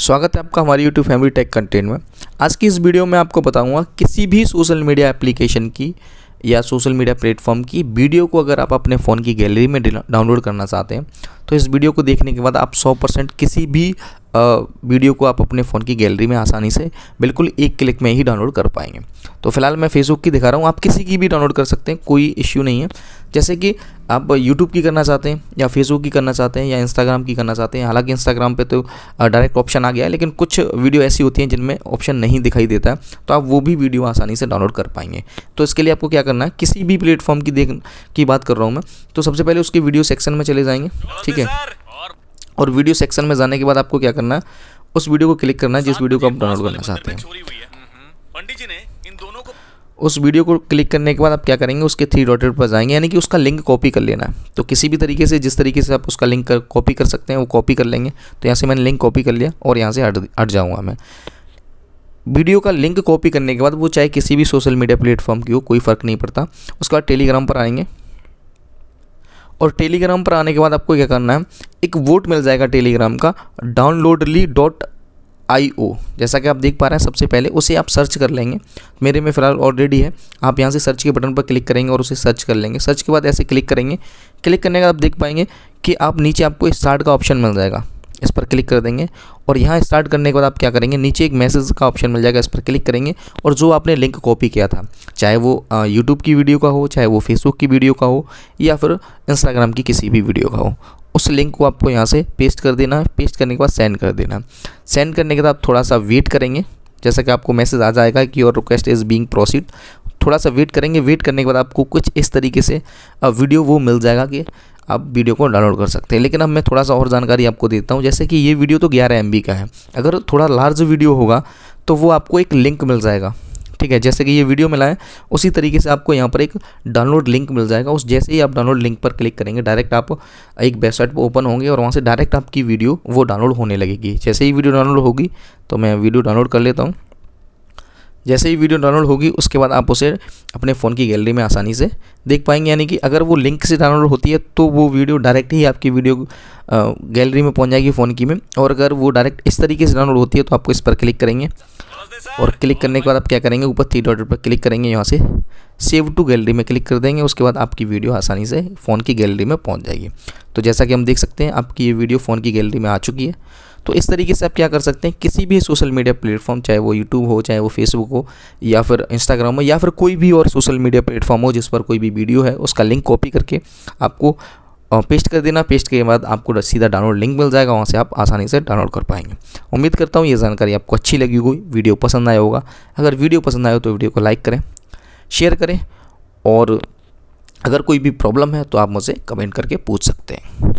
स्वागत है आपका हमारी YouTube फैमिली टेक कंटेंट में आज की इस वीडियो में आपको बताऊंगा किसी भी सोशल मीडिया एप्लीकेशन की या सोशल मीडिया प्लेटफॉर्म की वीडियो को अगर आप अपने फ़ोन की गैलरी में डाउनलोड करना चाहते हैं तो इस वीडियो को देखने के बाद आप 100 परसेंट किसी भी वीडियो को आप अपने फ़ोन की गैलरी में आसानी से बिल्कुल एक क्लिक में ही डाउनलोड कर पाएंगे तो फिलहाल मैं फेसबुक की दिखा रहा हूँ आप किसी की भी डाउनलोड कर सकते हैं कोई इश्यू नहीं है जैसे कि आप यूट्यूब की करना चाहते हैं या फेसबुक की करना चाहते हैं या इंस्टाग्राम की करना चाहते हैं हालांकि इंस्टाग्राम पे तो डायरेक्ट ऑप्शन आ गया है लेकिन कुछ वीडियो ऐसी होती हैं जिनमें ऑप्शन नहीं दिखाई देता है तो आप वो भी वीडियो आसानी से डाउनलोड कर पाएंगे तो इसके लिए आपको क्या करना है किसी भी प्लेटफॉर्म की देख की बात कर रहा हूँ मैं तो सबसे पहले उसके वीडियो सेक्शन में चले जाएंगे ठीक है और वीडियो सेक्शन में जाने के बाद आपको क्या करना है उस वीडियो को क्लिक करना है जिस वीडियो को आप डाउनलोड करना चाहते हैं हम्म, पंडित जी ने इन दोनों को उस वीडियो को क्लिक करने के बाद आप क्या करेंगे उसके थ्री डॉटेड पर जाएंगे यानी कि उसका लिंक कॉपी कर लेना है तो किसी भी तरीके से जिस तरीके से आप उसका लिंक कर कॉपी कर सकते हैं वो कॉपी कर लेंगे तो यहाँ से मैंने लिंक कॉपी कर लिया और यहाँ से हट हट जाऊँगा मैं वीडियो का लिंक कॉपी करने के बाद वो चाहे किसी भी सोशल मीडिया प्लेटफॉर्म की हो कोई फ़र्क नहीं पड़ता उसके बाद टेलीग्राम पर आएंगे और टेलीग्राम पर आने के बाद आपको क्या करना है एक वोट मिल जाएगा टेलीग्राम का डाउनलोडली डॉट आई ओ जैसा कि आप देख पा रहे हैं सबसे पहले उसे आप सर्च कर लेंगे मेरे में फिलहाल ऑलरेडी है आप यहाँ से सर्च के बटन पर क्लिक करेंगे और उसे सर्च कर लेंगे सर्च के बाद ऐसे क्लिक करेंगे क्लिक करने का आप देख पाएंगे कि आप नीचे आपको स्टार्ट का ऑप्शन मिल जाएगा इस पर क्लिक कर देंगे और यहाँ स्टार्ट करने के बाद आप क्या करेंगे नीचे एक मैसेज का ऑप्शन मिल जाएगा इस पर क्लिक करेंगे और जो आपने लिंक कॉपी किया था चाहे वो यूट्यूब की वीडियो का हो चाहे वो फेसबुक की वीडियो का हो या फिर इंस्टाग्राम की किसी भी वीडियो का हो उस लिंक को आपको यहाँ से पेस्ट कर देना पेस्ट करने के बाद सेंड कर देना सेंड करने के बाद आप थोड़ा सा वेट करेंगे जैसा कि आपको मैसेज आ जाएगा कि your request is being proceed थोड़ा सा वेट करेंगे वेट करने के बाद आपको कुछ इस तरीके से वीडियो वो मिल जाएगा कि आप वीडियो को डाउनलोड कर सकते हैं लेकिन अब मैं थोड़ा सा और जानकारी आपको देता हूँ जैसे कि ये वीडियो तो ग्यारह एम का है अगर थोड़ा लार्ज वीडियो होगा तो वो आपको एक लिंक मिल जाएगा ठीक है जैसे कि ये वीडियो मिला है उसी तरीके से आपको यहाँ पर एक डाउनलोड लिंक मिल जाएगा उस जैसे ही आप डाउनलोड लिंक पर क्लिक करेंगे डायरेक्ट आप एक वेबसाइट पर ओपन होंगे और वहाँ से डायरेक्ट आपकी वीडियो वो डाउनलोड होने लगेगी जैसे ही वीडियो डाउनलोड होगी तो मैं वीडियो डाउनलोड कर लेता हूँ जैसे ही वीडियो डाउनलोड होगी उसके बाद आप उसे अपने फ़ोन की गैलरी में आसानी से देख पाएंगे यानी कि अगर वो लिंक से डाउनलोड होती है तो वो वीडियो डायरेक्ट ही आपकी वीडियो गैलरी में पहुंच जाएगी फ़ोन की में और अगर वो डायरेक्ट इस तरीके से डाउनलोड होती है तो आपको इस पर क्लिक करेंगे और क्लिक करने के बाद आप क्या करेंगे ऊपर थ्री डॉट पर क्लिक करेंगे यहाँ से सेव टू गैलरी में क्लिक कर देंगे उसके बाद आपकी वीडियो आसानी से फ़ोन की गैलरी में पहुँच जाएगी तो जैसा कि हम देख सकते हैं आपकी ये वीडियो फ़ोन की गैलरी में आ चुकी है तो इस तरीके से आप क्या कर सकते हैं किसी भी सोशल मीडिया प्लेटफॉर्म चाहे वो यूट्यूब हो चाहे वो फेसबुक हो या फिर इंस्टाग्राम हो या फिर कोई भी और सोशल मीडिया प्लेटफॉर्म हो जिस पर कोई भी वीडियो है उसका लिंक कॉपी करके आपको पेस्ट कर देना पेस्ट के बाद आपको सीधा डाउनलोड लिंक मिल जाएगा वहाँ से आप आसानी से डाउनलोड कर पाएंगे उम्मीद करता हूँ ये जानकारी आपको अच्छी लगी होगी वीडियो पसंद आया होगा अगर वीडियो पसंद आया हो तो वीडियो को लाइक करें शेयर करें और अगर कोई भी प्रॉब्लम है तो आप मुझे कमेंट करके पूछ सकते हैं